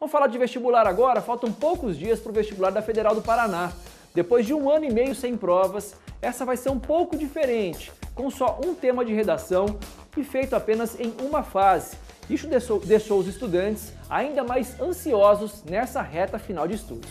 Vamos falar de vestibular agora? Faltam poucos dias para o vestibular da Federal do Paraná. Depois de um ano e meio sem provas, essa vai ser um pouco diferente, com só um tema de redação e feito apenas em uma fase. Isso deixou, deixou os estudantes ainda mais ansiosos nessa reta final de estudos.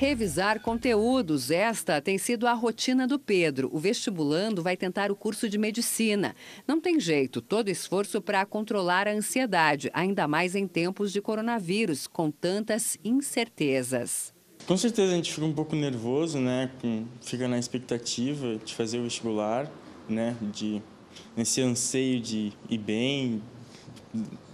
Revisar conteúdos. Esta tem sido a rotina do Pedro. O vestibulando vai tentar o curso de medicina. Não tem jeito, todo esforço para controlar a ansiedade, ainda mais em tempos de coronavírus, com tantas incertezas. Com certeza a gente fica um pouco nervoso, né? Fica na expectativa de fazer o vestibular, né? De, nesse anseio de ir bem,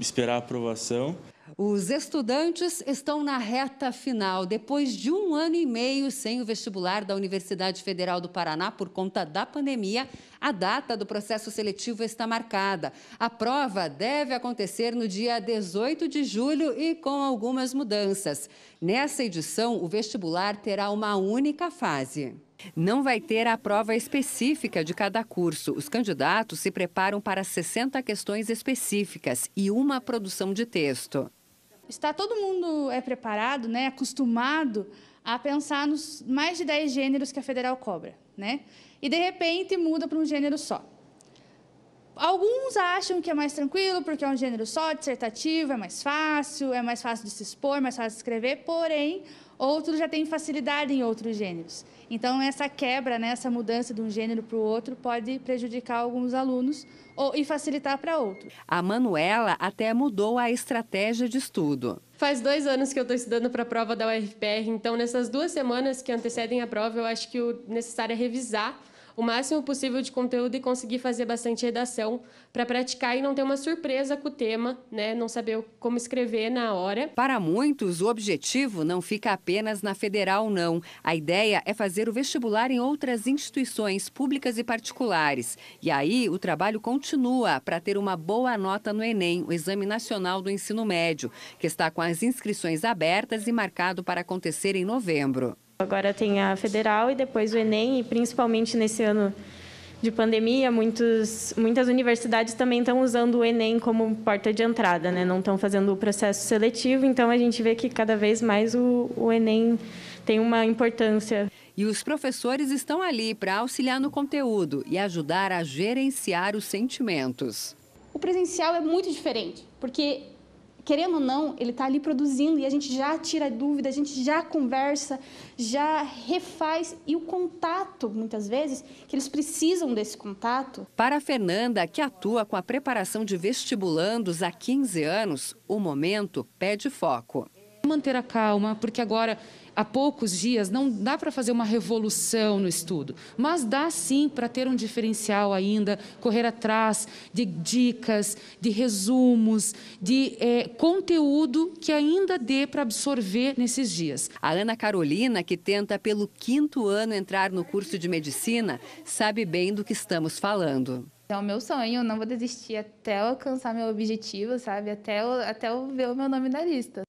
esperar a aprovação. Os estudantes estão na reta final. Depois de um ano e meio sem o vestibular da Universidade Federal do Paraná por conta da pandemia, a data do processo seletivo está marcada. A prova deve acontecer no dia 18 de julho e com algumas mudanças. Nessa edição, o vestibular terá uma única fase. Não vai ter a prova específica de cada curso. Os candidatos se preparam para 60 questões específicas e uma produção de texto está todo mundo é preparado, né, acostumado a pensar nos mais de 10 gêneros que a federal cobra, né? E de repente muda para um gênero só. Alguns acham que é mais tranquilo, porque é um gênero só, dissertativo, é mais fácil, é mais fácil de se expor, mais fácil de escrever, porém, outros já têm facilidade em outros gêneros. Então, essa quebra, né, essa mudança de um gênero para o outro pode prejudicar alguns alunos ou, e facilitar para outros. A Manuela até mudou a estratégia de estudo. Faz dois anos que eu estou estudando para a prova da UFPR, então, nessas duas semanas que antecedem a prova, eu acho que o necessário é revisar o máximo possível de conteúdo e conseguir fazer bastante redação para praticar e não ter uma surpresa com o tema, né? Não saber como escrever na hora. Para muitos, o objetivo não fica apenas na federal, não. A ideia é fazer o vestibular em outras instituições públicas e particulares. E aí o trabalho continua para ter uma boa nota no Enem, o Exame Nacional do Ensino Médio, que está com as inscrições abertas e marcado para acontecer em novembro. Agora tem a federal e depois o Enem, e principalmente nesse ano de pandemia, muitos, muitas universidades também estão usando o Enem como porta de entrada, né? não estão fazendo o processo seletivo, então a gente vê que cada vez mais o, o Enem tem uma importância. E os professores estão ali para auxiliar no conteúdo e ajudar a gerenciar os sentimentos. O presencial é muito diferente, porque querendo ou não, ele está ali produzindo e a gente já tira dúvida, a gente já conversa, já refaz. E o contato, muitas vezes, que eles precisam desse contato. Para a Fernanda, que atua com a preparação de vestibulandos há 15 anos, o momento pede foco manter a calma, porque agora há poucos dias não dá para fazer uma revolução no estudo, mas dá sim para ter um diferencial ainda, correr atrás de dicas, de resumos, de é, conteúdo que ainda dê para absorver nesses dias. A Ana Carolina, que tenta pelo quinto ano entrar no curso de medicina, sabe bem do que estamos falando. É o meu sonho, eu não vou desistir até eu alcançar meu objetivo, sabe? Até eu, até eu ver o meu nome na lista.